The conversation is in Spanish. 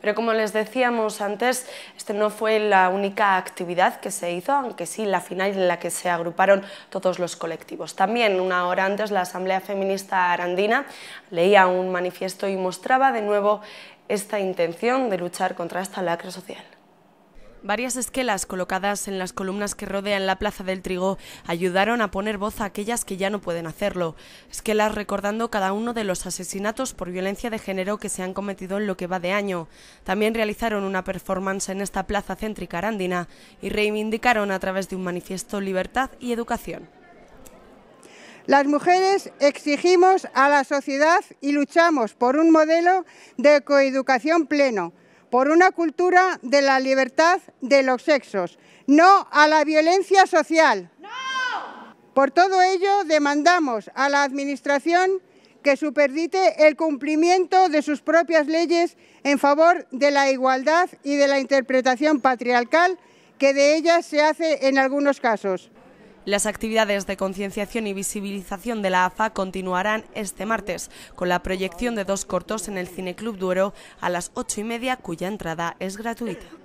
Pero como les decíamos antes, esta no fue la única actividad que se hizo, aunque sí la final en la que se agruparon todos los colectivos. También una hora antes la Asamblea Feminista Arandina leía un manifiesto y mostraba de nuevo esta intención de luchar contra esta lacra social. Varias esquelas colocadas en las columnas que rodean la Plaza del Trigo ayudaron a poner voz a aquellas que ya no pueden hacerlo. Esquelas recordando cada uno de los asesinatos por violencia de género que se han cometido en lo que va de año. También realizaron una performance en esta plaza céntrica arandina y reivindicaron a través de un manifiesto libertad y educación. Las mujeres exigimos a la sociedad y luchamos por un modelo de coeducación pleno por una cultura de la libertad de los sexos, no a la violencia social. Por todo ello, demandamos a la Administración que superdite el cumplimiento de sus propias leyes en favor de la igualdad y de la interpretación patriarcal que de ellas se hace en algunos casos. Las actividades de concienciación y visibilización de la AFA continuarán este martes con la proyección de dos cortos en el Cineclub Duero a las ocho y media, cuya entrada es gratuita.